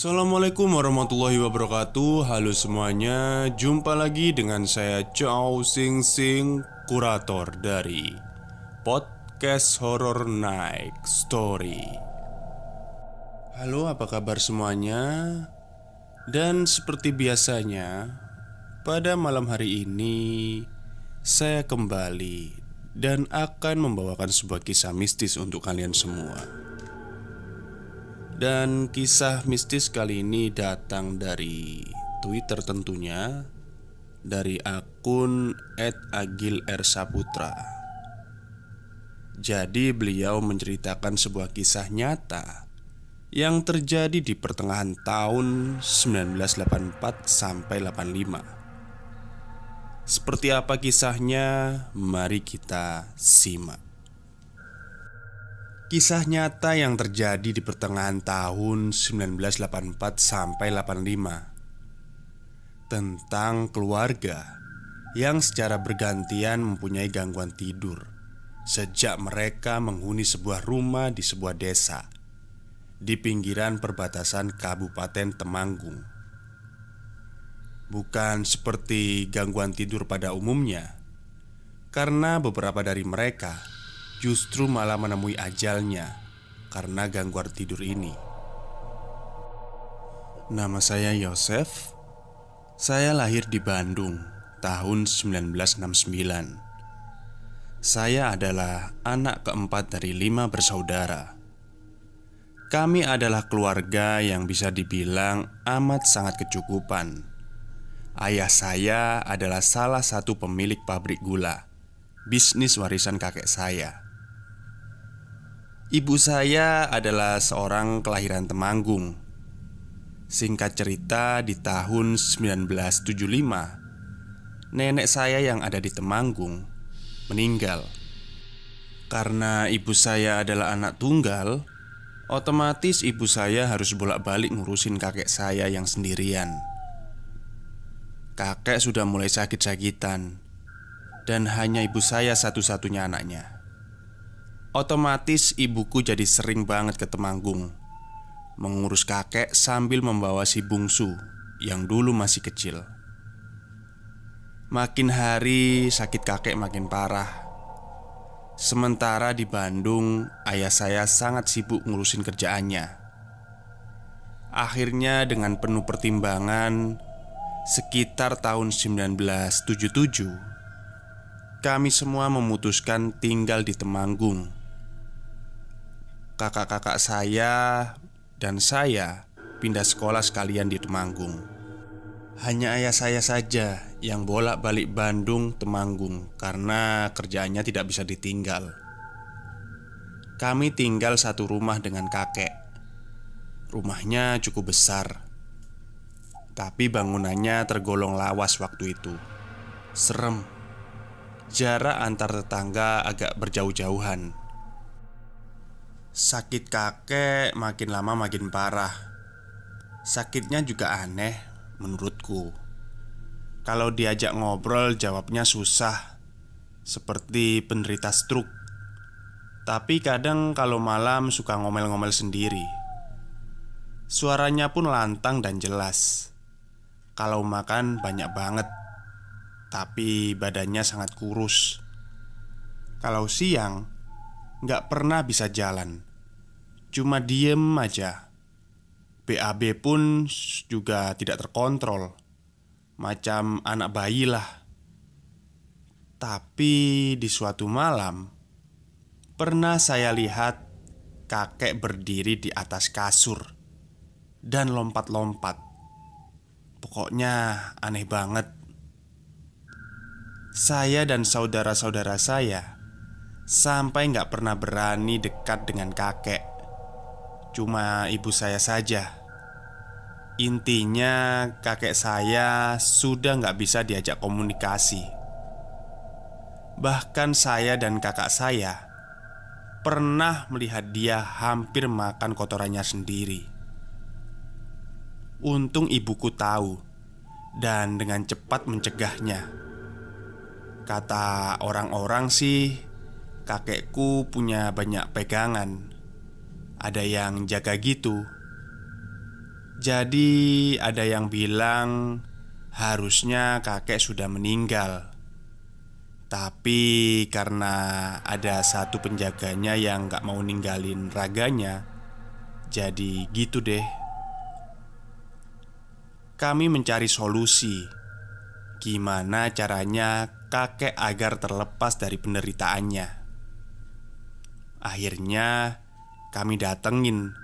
Assalamualaikum warahmatullahi wabarakatuh Halo semuanya Jumpa lagi dengan saya Chow Sing Sing Kurator dari Podcast Horror Night Story Halo apa kabar semuanya Dan seperti biasanya Pada malam hari ini Saya kembali Dan akan membawakan sebuah kisah mistis untuk kalian semua dan kisah mistis kali ini datang dari Twitter tentunya Dari akun @agilrsaputra. Jadi beliau menceritakan sebuah kisah nyata yang terjadi di pertengahan tahun 1984 sampai 85. Seperti apa kisahnya? Mari kita simak. Kisah nyata yang terjadi di pertengahan tahun 1984 sampai 85 Tentang keluarga yang secara bergantian mempunyai gangguan tidur Sejak mereka menghuni sebuah rumah di sebuah desa Di pinggiran perbatasan Kabupaten Temanggung Bukan seperti gangguan tidur pada umumnya Karena beberapa dari mereka justru malah menemui ajalnya karena gangguan tidur ini. Nama saya Yosef. Saya lahir di Bandung tahun 1969. Saya adalah anak keempat dari lima bersaudara. Kami adalah keluarga yang bisa dibilang amat sangat kecukupan. Ayah saya adalah salah satu pemilik pabrik gula, bisnis warisan kakek saya. Ibu saya adalah seorang kelahiran Temanggung. Singkat cerita, di tahun 1975, nenek saya yang ada di Temanggung meninggal. Karena ibu saya adalah anak tunggal, otomatis ibu saya harus bolak-balik ngurusin kakek saya yang sendirian. Kakek sudah mulai sakit-sakitan, dan hanya ibu saya satu-satunya anaknya. Otomatis ibuku jadi sering banget ke Temanggung Mengurus kakek sambil membawa si bungsu yang dulu masih kecil Makin hari sakit kakek makin parah Sementara di Bandung, ayah saya sangat sibuk ngurusin kerjaannya. Akhirnya dengan penuh pertimbangan, sekitar tahun 1977, kami semua memutuskan tinggal di Temanggung kakak-kakak saya dan saya pindah sekolah sekalian di Temanggung. Hanya ayah saya saja yang bolak-balik Bandung Temanggung karena kerjaannya tidak bisa ditinggal. Kami tinggal satu rumah dengan kakek. Rumahnya cukup besar, tapi bangunannya tergolong lawas waktu itu. Serem, jarak antar tetangga agak berjauh-jauhan. Sakit kakek makin lama makin parah. Sakitnya juga aneh, menurutku. Kalau diajak ngobrol, jawabnya susah, seperti penderita stroke. Tapi kadang, kalau malam suka ngomel-ngomel sendiri. Suaranya pun lantang dan jelas. Kalau makan banyak banget, tapi badannya sangat kurus. Kalau siang, nggak pernah bisa jalan. Cuma diem aja BAB pun juga tidak terkontrol Macam anak bayi lah Tapi di suatu malam Pernah saya lihat kakek berdiri di atas kasur Dan lompat-lompat Pokoknya aneh banget Saya dan saudara-saudara saya Sampai nggak pernah berani dekat dengan kakek Cuma ibu saya saja Intinya kakek saya sudah nggak bisa diajak komunikasi Bahkan saya dan kakak saya Pernah melihat dia hampir makan kotorannya sendiri Untung ibuku tahu Dan dengan cepat mencegahnya Kata orang-orang sih Kakekku punya banyak pegangan ada yang jaga gitu. Jadi, ada yang bilang harusnya kakek sudah meninggal, tapi karena ada satu penjaganya yang gak mau ninggalin raganya, jadi gitu deh. Kami mencari solusi. Gimana caranya kakek agar terlepas dari penderitaannya? Akhirnya, kami datengin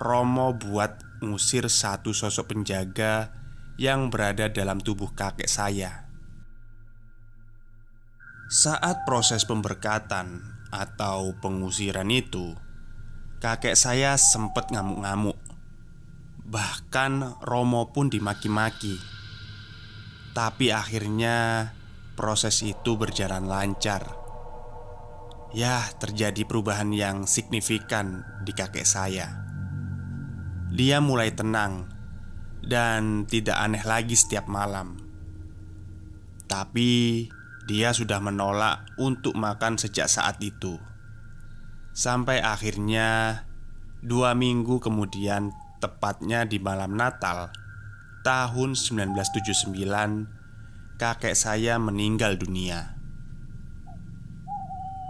Romo buat ngusir satu sosok penjaga yang berada dalam tubuh kakek saya. Saat proses pemberkatan atau pengusiran itu, kakek saya sempat ngamuk-ngamuk. Bahkan Romo pun dimaki-maki. Tapi akhirnya proses itu berjalan lancar Ya, terjadi perubahan yang signifikan di kakek saya. Dia mulai tenang dan tidak aneh lagi setiap malam. Tapi dia sudah menolak untuk makan sejak saat itu. Sampai akhirnya dua minggu kemudian, tepatnya di malam Natal tahun 1979, kakek saya meninggal dunia.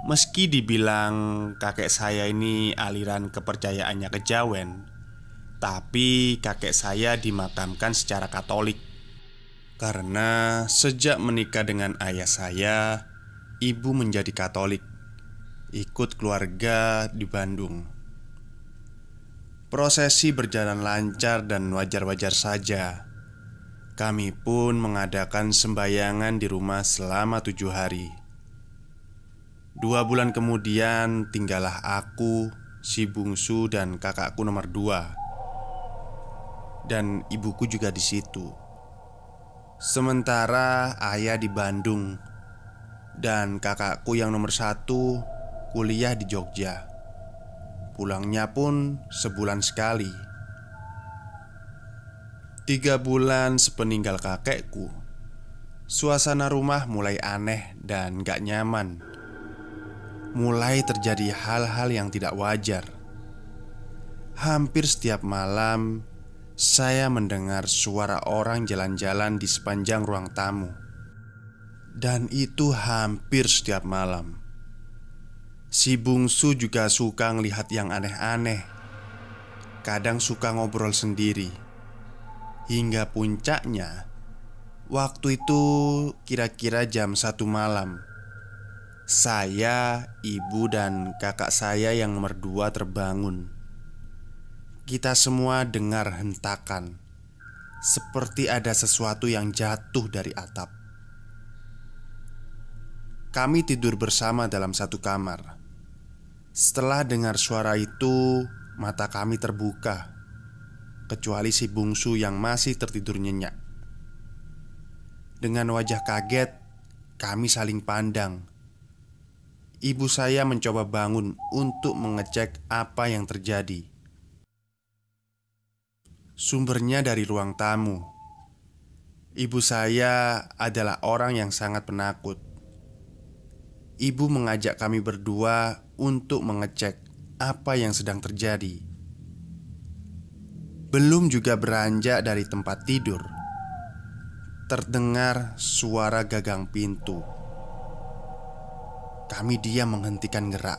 Meski dibilang kakek saya ini aliran kepercayaannya kejawen, tapi kakek saya dimakamkan secara Katolik. Karena sejak menikah dengan ayah saya, ibu menjadi Katolik, ikut keluarga di Bandung. Prosesi berjalan lancar dan wajar-wajar saja. Kami pun mengadakan sembayangan di rumah selama tujuh hari. Dua bulan kemudian tinggallah aku, si bungsu dan kakakku nomor dua Dan ibuku juga di situ Sementara ayah di Bandung Dan kakakku yang nomor satu kuliah di Jogja Pulangnya pun sebulan sekali Tiga bulan sepeninggal kakekku Suasana rumah mulai aneh dan gak nyaman mulai terjadi hal-hal yang tidak wajar. Hampir setiap malam, saya mendengar suara orang jalan-jalan di sepanjang ruang tamu, dan itu hampir setiap malam. Si bungsu juga suka melihat yang aneh-aneh, kadang suka ngobrol sendiri, hingga puncaknya. Waktu itu kira-kira jam satu malam saya, ibu, dan kakak saya yang merdua terbangun. Kita semua dengar hentakan, seperti ada sesuatu yang jatuh dari atap. Kami tidur bersama dalam satu kamar. Setelah dengar suara itu, mata kami terbuka, kecuali si bungsu yang masih tertidur nyenyak. Dengan wajah kaget, kami saling pandang ibu saya mencoba bangun untuk mengecek apa yang terjadi. Sumbernya dari ruang tamu. Ibu saya adalah orang yang sangat penakut. Ibu mengajak kami berdua untuk mengecek apa yang sedang terjadi. Belum juga beranjak dari tempat tidur, terdengar suara gagang pintu. Kami diam menghentikan gerak.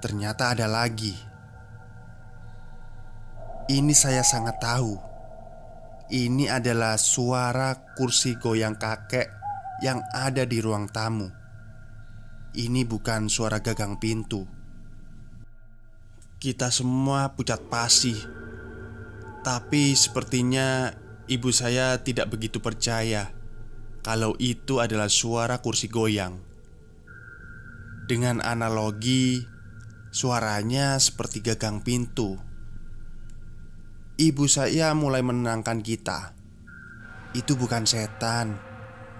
Ternyata ada lagi. Ini saya sangat tahu. Ini adalah suara kursi goyang kakek yang ada di ruang tamu. Ini bukan suara gagang pintu. Kita semua pucat pasi, tapi sepertinya ibu saya tidak begitu percaya kalau itu adalah suara kursi goyang. Dengan analogi, suaranya seperti gagang pintu. Ibu saya mulai menenangkan kita. Itu bukan setan,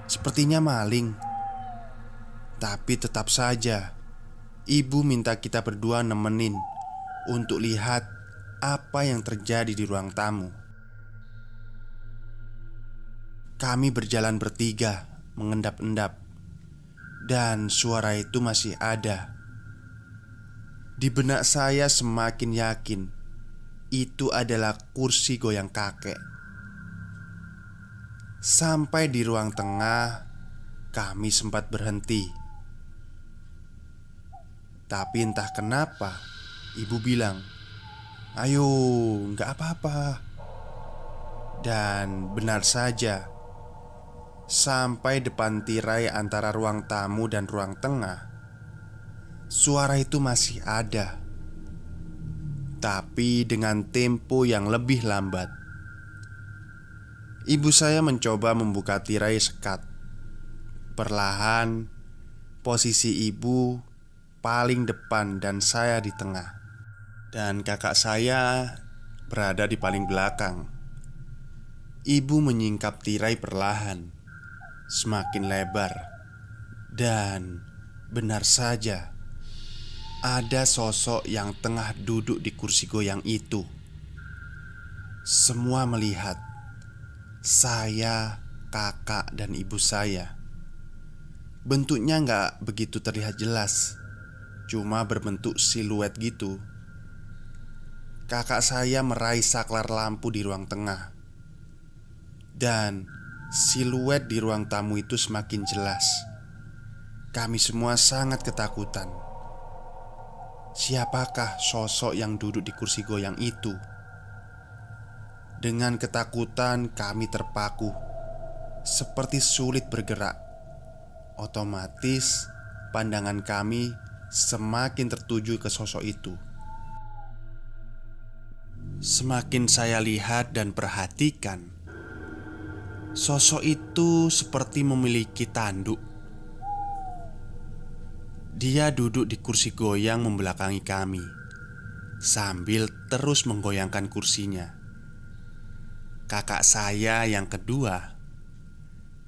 sepertinya maling, tapi tetap saja ibu minta kita berdua nemenin untuk lihat apa yang terjadi di ruang tamu. Kami berjalan bertiga mengendap-endap Dan suara itu masih ada Di benak saya semakin yakin Itu adalah kursi goyang kakek Sampai di ruang tengah Kami sempat berhenti Tapi entah kenapa Ibu bilang Ayo, nggak apa-apa Dan benar saja Sampai depan tirai antara ruang tamu dan ruang tengah Suara itu masih ada Tapi dengan tempo yang lebih lambat Ibu saya mencoba membuka tirai sekat Perlahan Posisi ibu paling depan dan saya di tengah Dan kakak saya berada di paling belakang Ibu menyingkap tirai perlahan semakin lebar, dan benar saja ada sosok yang tengah duduk di kursi goyang itu. Semua melihat saya, kakak, dan ibu saya. Bentuknya nggak begitu terlihat jelas, cuma berbentuk siluet gitu. Kakak saya meraih saklar lampu di ruang tengah, dan siluet di ruang tamu itu semakin jelas. Kami semua sangat ketakutan. Siapakah sosok yang duduk di kursi goyang itu? Dengan ketakutan, kami terpaku, seperti sulit bergerak. Otomatis, pandangan kami semakin tertuju ke sosok itu. Semakin saya lihat dan perhatikan, Sosok itu seperti memiliki tanduk. Dia duduk di kursi goyang membelakangi kami sambil terus menggoyangkan kursinya. Kakak saya yang kedua,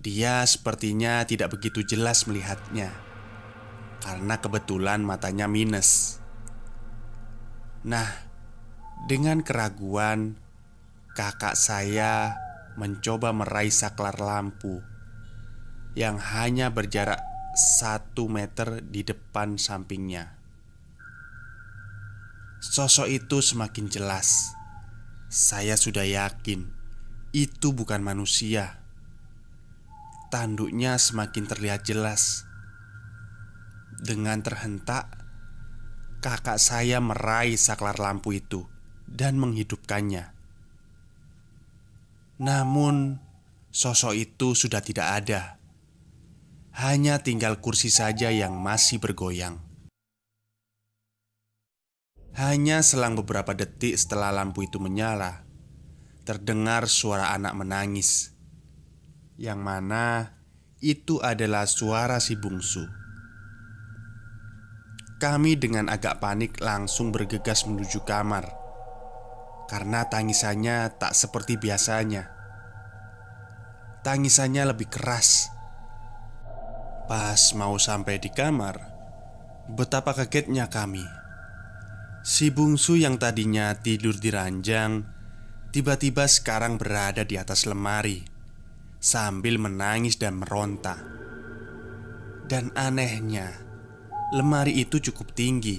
dia sepertinya tidak begitu jelas melihatnya karena kebetulan matanya minus. Nah, dengan keraguan, kakak saya mencoba meraih saklar lampu yang hanya berjarak satu meter di depan sampingnya. Sosok itu semakin jelas. Saya sudah yakin itu bukan manusia. Tanduknya semakin terlihat jelas. Dengan terhentak, kakak saya meraih saklar lampu itu dan menghidupkannya. Namun, sosok itu sudah tidak ada. Hanya tinggal kursi saja yang masih bergoyang. Hanya selang beberapa detik setelah lampu itu menyala, terdengar suara anak menangis, yang mana itu adalah suara si bungsu. Kami dengan agak panik langsung bergegas menuju kamar karena tangisannya tak seperti biasanya. Tangisannya lebih keras. Pas mau sampai di kamar, betapa kagetnya kami. Si bungsu yang tadinya tidur di ranjang, tiba-tiba sekarang berada di atas lemari sambil menangis dan meronta. Dan anehnya, lemari itu cukup tinggi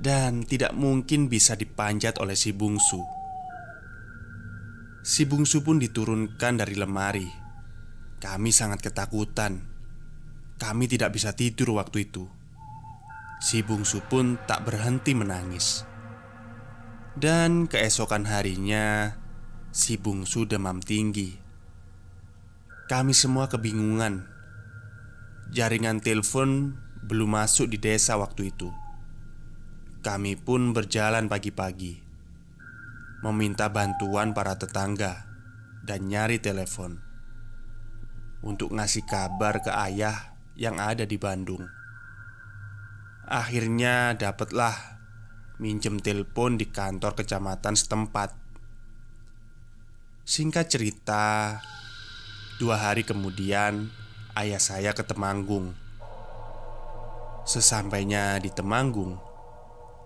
dan tidak mungkin bisa dipanjat oleh si bungsu. Si bungsu pun diturunkan dari lemari. Kami sangat ketakutan. Kami tidak bisa tidur waktu itu. Si bungsu pun tak berhenti menangis. Dan keesokan harinya, si bungsu demam tinggi. Kami semua kebingungan. Jaringan telepon belum masuk di desa waktu itu kami pun berjalan pagi-pagi Meminta bantuan para tetangga Dan nyari telepon Untuk ngasih kabar ke ayah yang ada di Bandung Akhirnya dapatlah Minjem telepon di kantor kecamatan setempat Singkat cerita Dua hari kemudian Ayah saya ke Temanggung Sesampainya di Temanggung,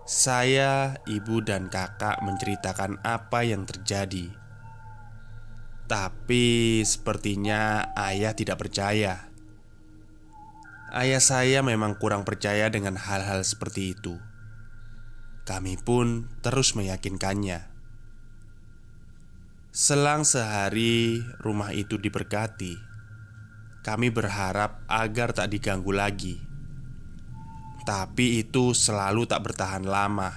saya, ibu, dan kakak menceritakan apa yang terjadi. Tapi sepertinya ayah tidak percaya. Ayah saya memang kurang percaya dengan hal-hal seperti itu. Kami pun terus meyakinkannya. Selang sehari, rumah itu diberkati. Kami berharap agar tak diganggu lagi tapi itu selalu tak bertahan lama.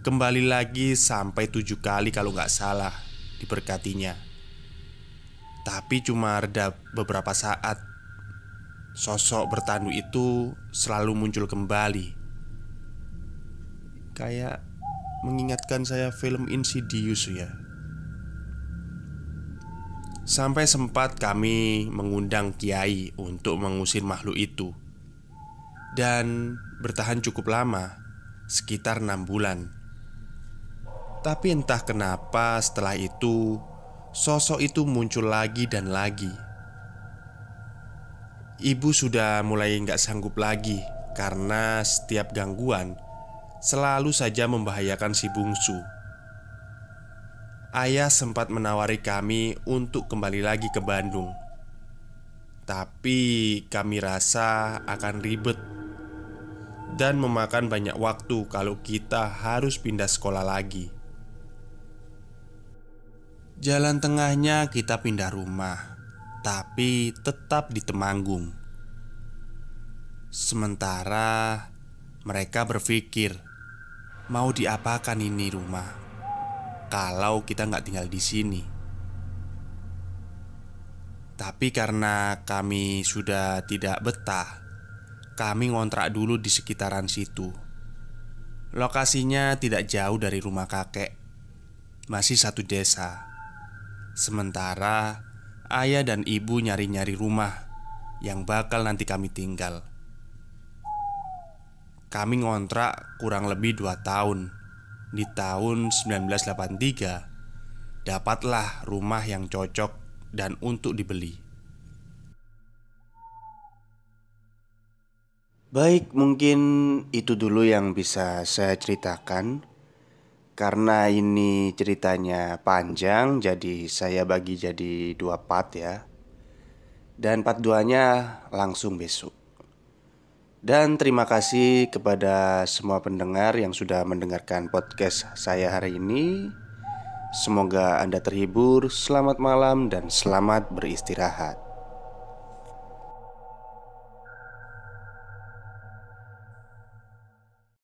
Kembali lagi sampai tujuh kali, kalau nggak salah, diberkatinya, tapi cuma reda beberapa saat. Sosok bertandu itu selalu muncul kembali, kayak mengingatkan saya film Insidious, ya. Sampai sempat kami mengundang kiai untuk mengusir makhluk itu Dan bertahan cukup lama Sekitar enam bulan Tapi entah kenapa setelah itu Sosok itu muncul lagi dan lagi Ibu sudah mulai nggak sanggup lagi Karena setiap gangguan Selalu saja membahayakan si bungsu ayah sempat menawari kami untuk kembali lagi ke Bandung, tapi kami rasa akan ribet dan memakan banyak waktu kalau kita harus pindah sekolah lagi. Jalan tengahnya kita pindah rumah, tapi tetap di Temanggung. Sementara mereka berpikir, mau diapakan ini rumah? kalau kita nggak tinggal di sini. Tapi karena kami sudah tidak betah, kami ngontrak dulu di sekitaran situ. Lokasinya tidak jauh dari rumah kakek, masih satu desa. Sementara ayah dan ibu nyari-nyari rumah yang bakal nanti kami tinggal. Kami ngontrak kurang lebih dua tahun di tahun 1983 dapatlah rumah yang cocok dan untuk dibeli. Baik, mungkin itu dulu yang bisa saya ceritakan. Karena ini ceritanya panjang, jadi saya bagi jadi dua part ya. Dan part duanya langsung besok. Dan terima kasih kepada semua pendengar yang sudah mendengarkan podcast saya hari ini. Semoga Anda terhibur. Selamat malam dan selamat beristirahat.